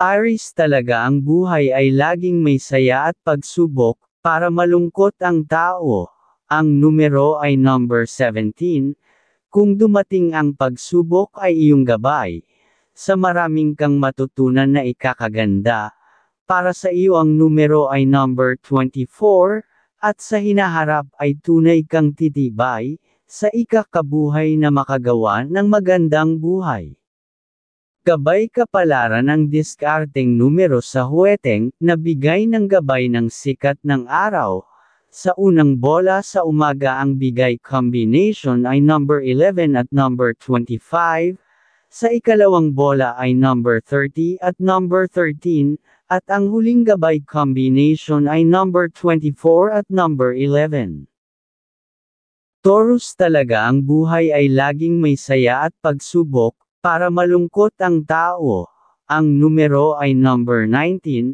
Aris talaga ang buhay ay laging may saya at pagsubok, para malungkot ang tao. Ang numero ay number 17, kung dumating ang pagsubok ay iyong gabay. Sa maraming kang matutunan na ikakaganda, para sa iyo ang numero ay number 24, at sa hinaharap ay tunay kang titibay, sa ikakabuhay na makagawa ng magandang buhay. Gabay kapalaran ang diskarteng numero sa huweteng, nabigay bigay ng gabay ng sikat ng araw. Sa unang bola sa umaga ang bigay combination ay number 11 at number 25, sa ikalawang bola ay number 30 at number 13, at ang huling gabay combination ay number 24 at number 11. Taurus talaga ang buhay ay laging may saya at pagsubok, para malungkot ang tao, ang numero ay number 19,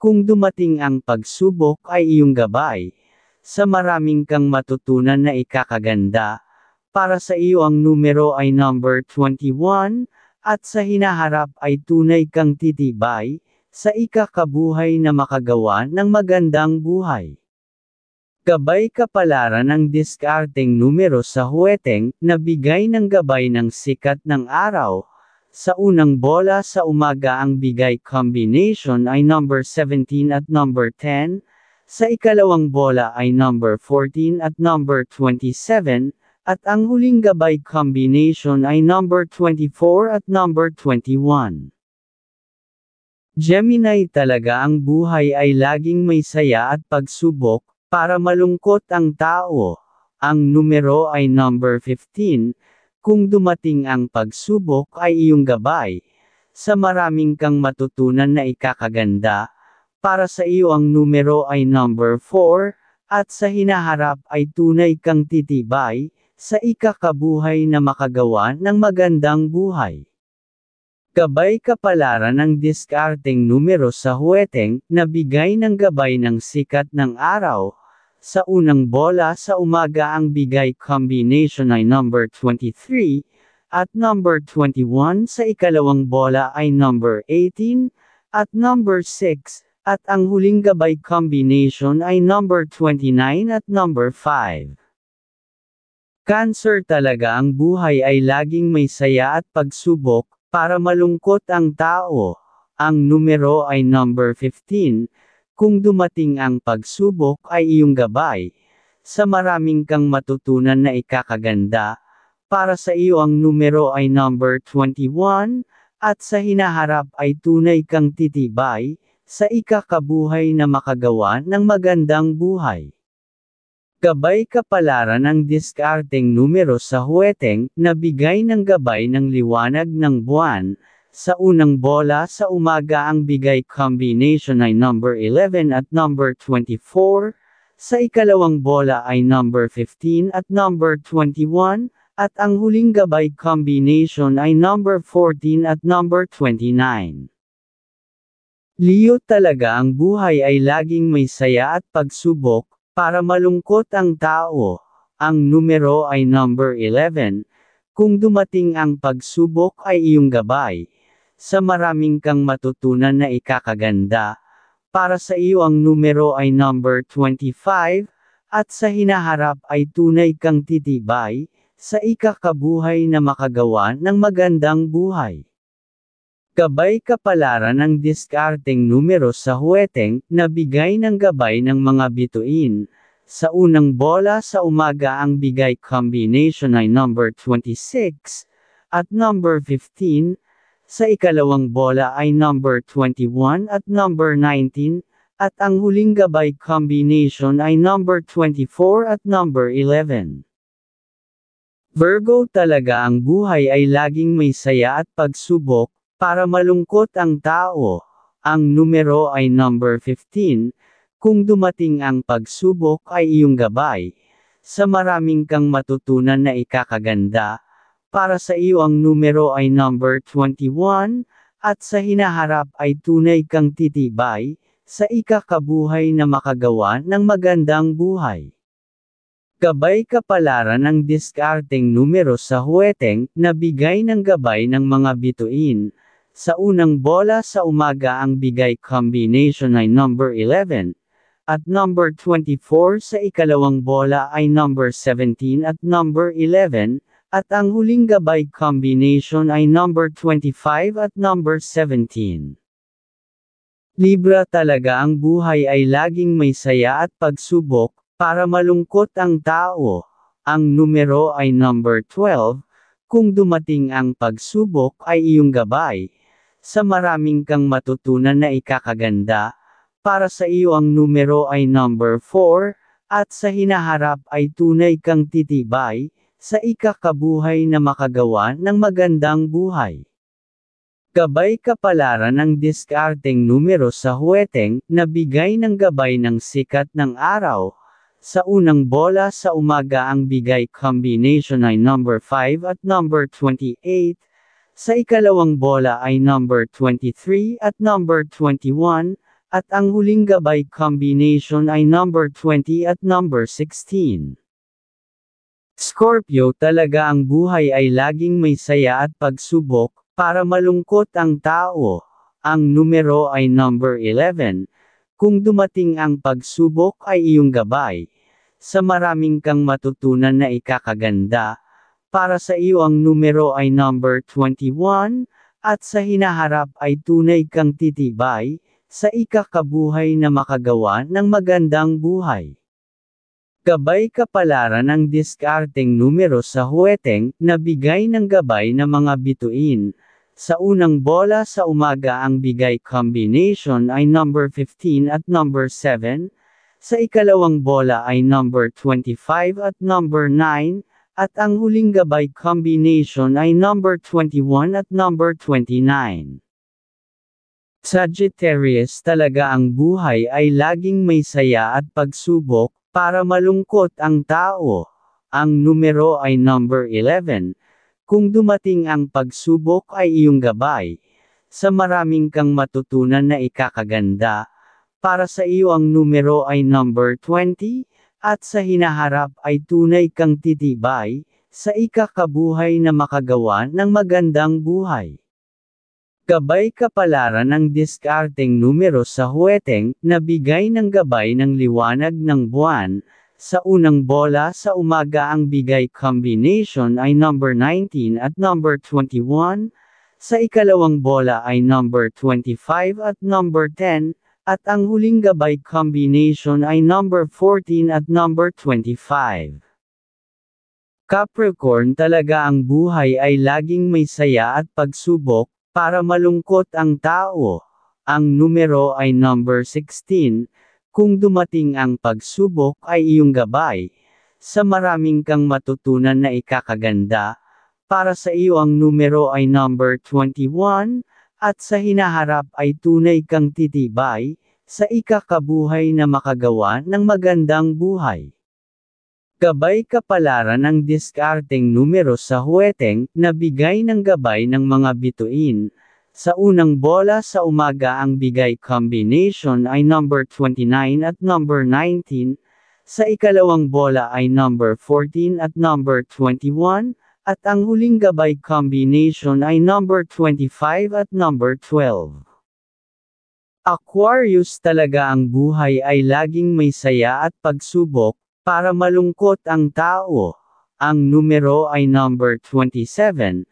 kung dumating ang pagsubok ay iyong gabay, sa maraming kang matutunan na ikakaganda, para sa iyo ang numero ay number 21, at sa hinaharap ay tunay kang titibay, sa ikakabuhay na makagawa ng magandang buhay. Gabay kapalaran ang diskarteng numero sa huweteng, nabigay bigay ng gabay ng sikat ng araw. Sa unang bola sa umaga ang bigay combination ay number 17 at number 10, sa ikalawang bola ay number 14 at number 27, at ang huling gabay combination ay number 24 at number 21. Gemini talaga ang buhay ay laging may saya at pagsubok, para malungkot ang tao, ang numero ay number 15, kung dumating ang pagsubok ay iyong gabay, sa maraming kang matutunan na ikakaganda, para sa iyo ang numero ay number 4, at sa hinaharap ay tunay kang titibay, sa ikakabuhay na makagawa ng magandang buhay. Gabay kapalaran ng diskarteng numero sa huweteng, na bigay ng gabay ng sikat ng araw. Sa unang bola sa umaga ang bigay combination ay number 23, at number 21 sa ikalawang bola ay number 18, at number 6, at ang huling gabay combination ay number 29 at number 5. Cancer talaga ang buhay ay laging may saya at pagsubok, para malungkot ang tao, ang numero ay number 15, kung dumating ang pagsubok ay iyong gabay, sa maraming kang matutunan na ikakaganda, para sa iyo ang numero ay number 21, at sa hinaharap ay tunay kang titibay, sa ikakabuhay na makagawa ng magandang buhay. Gabay kapalaran ng diskarteng numero sa huweteng, na bigay ng gabay ng liwanag ng buwan. Sa unang bola sa umaga ang bigay combination ay number 11 at number 24, sa ikalawang bola ay number 15 at number 21, at ang huling gabay combination ay number 14 at number 29. Leo talaga ang buhay ay laging may saya at pagsubok, para malungkot ang tao, ang numero ay number 11, kung dumating ang pagsubok ay iyong gabay, sa maraming kang matutunan na ikakaganda, para sa iyo ang numero ay number 25, at sa hinaharap ay tunay kang titibay, sa ikakabuhay na makagawa ng magandang buhay. Gabay kapalaran ng diskarteng numero sa huweteng, nabigay bigay ng gabay ng mga bituin. Sa unang bola sa umaga ang bigay combination ay number 26, at number 15, sa ikalawang bola ay number 21 at number 19, at ang huling gabay combination ay number 24 at number 11. Virgo talaga ang buhay ay laging may saya at pagsubok, para malungkot ang tao, ang numero ay number 15, kung dumating ang pagsubok ay iyong gabay, sa maraming kang matutunan na ikakaganda, para sa iyo ang numero ay number 21, at sa hinaharap ay tunay kang titibay, sa ikakabuhay na makagawa ng magandang buhay. Gabay kapalaran ang diskarteng numero sa huweteng na bigay ng gabay ng mga bituin, sa unang bola sa umaga ang bigay combination ay number 11, at number 24 sa ikalawang bola ay number 17 at number 11, at ang huling gabay combination ay number 25 at number 17. Libra talaga ang buhay ay laging may saya at pagsubok, para malungkot ang tao, ang numero ay number 12, kung dumating ang pagsubok ay iyong gabay, sa maraming kang matutunan na ikakaganda, para sa iyo ang numero ay number 4, at sa hinaharap ay tunay kang titibay, sa ikakabuhay na makagawa ng magandang buhay. Gabay kapalaran ang diskarteng numero sa huweteng na bigay ng gabay ng sikat ng araw. Sa unang bola sa umaga ang bigay combination ay number 5 at number 28, sa ikalawang bola ay number 23 at number 21, at ang huling gabay combination ay number 20 at number 16. Scorpio talaga ang buhay ay laging may saya at pagsubok, para malungkot ang tao. Ang numero ay number 11. Kung dumating ang pagsubok ay iyong gabay. Sa maraming kang matutunan na ikakaganda, para sa iyo ang numero ay number 21, at sa hinaharap ay tunay kang titibay, sa ikakabuhay na makagawa ng magandang buhay. Gabay kapalaran ang diskarteng numero sa huweteng, na bigay ng gabay ng mga bituin. Sa unang bola sa umaga ang bigay combination ay number 15 at number 7, sa ikalawang bola ay number 25 at number 9, at ang huling gabay combination ay number 21 at number 29. Sagittarius talaga ang buhay ay laging may saya at pagsubok, para malungkot ang tao. Ang numero ay number 11. Kung dumating ang pagsubok ay iyong gabay, sa maraming kang matutunan na ikakaganda, para sa iyo ang numero ay number 20, at sa hinaharap ay tunay kang titibay, sa ikakabuhay na makagawa ng magandang buhay. Gabay kapalaran ng diskarteng numero sa huweteng, na bigay ng gabay ng liwanag ng buwan, sa unang bola sa umaga ang bigay combination ay number 19 at number 21, sa ikalawang bola ay number 25 at number 10, at ang huling gabay combination ay number 14 at number 25. Capricorn talaga ang buhay ay laging may saya at pagsubok, para malungkot ang tao. Ang numero ay number 16, kung dumating ang pagsubok ay iyong gabay, sa maraming kang matutunan na ikakaganda, para sa iyo ang numero ay number 21, at sa hinaharap ay tunay kang titibay, sa ikakabuhay na makagawa ng magandang buhay. Gabay kapalaran ng diskarteng numero sa huweteng na bigay ng gabay ng mga bituin. Sa unang bola sa umaga ang bigay combination ay number 29 at number 19, sa ikalawang bola ay number 14 at number 21, at ang huling gabay combination ay number 25 at number 12. Aquarius talaga ang buhay ay laging may saya at pagsubok, para malungkot ang tao. Ang numero ay number 27.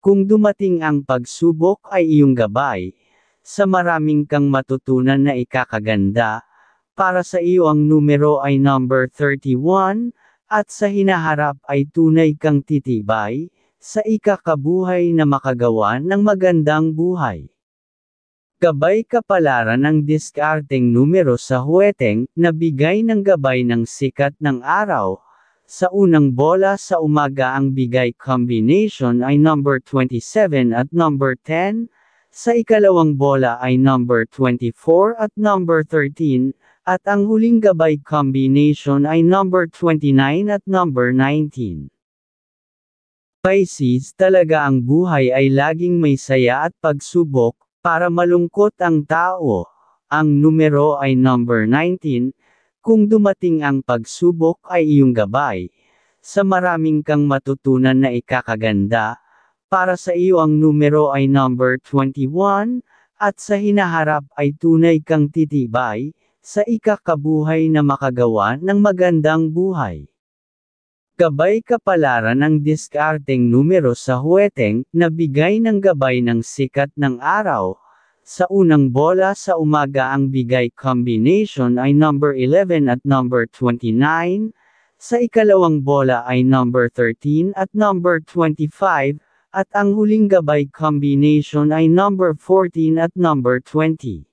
Kung dumating ang pagsubok ay iyong gabay, sa maraming kang matutunan na ikakaganda, para sa iyo ang numero ay number 31, at sa hinaharap ay tunay kang titibay, sa ikakabuhay na makagawa ng magandang buhay. Gabay kapalaran ng diskarteng numero sa huweteng, na bigay ng gabay ng sikat ng araw. Sa unang bola sa umaga ang bigay combination ay number 27 at number 10, sa ikalawang bola ay number 24 at number 13, at ang huling gabay combination ay number 29 at number 19. Pisces talaga ang buhay ay laging may saya at pagsubok, para malungkot ang tao. Ang numero ay number 19, kung dumating ang pagsubok ay iyong gabay. Sa maraming kang matutunan na ikakaganda, para sa iyo ang numero ay number 21, at sa hinaharap ay tunay kang titibay, sa ikakabuhay na makagawa ng magandang buhay. Gabay kapalaran ng diskarteng numero sa huweteng na bigay ng gabay ng sikat ng araw. Sa unang bola sa umaga ang bigay combination ay number 11 at number 29, sa ikalawang bola ay number 13 at number 25, at ang huling gabay combination ay number 14 at number 20.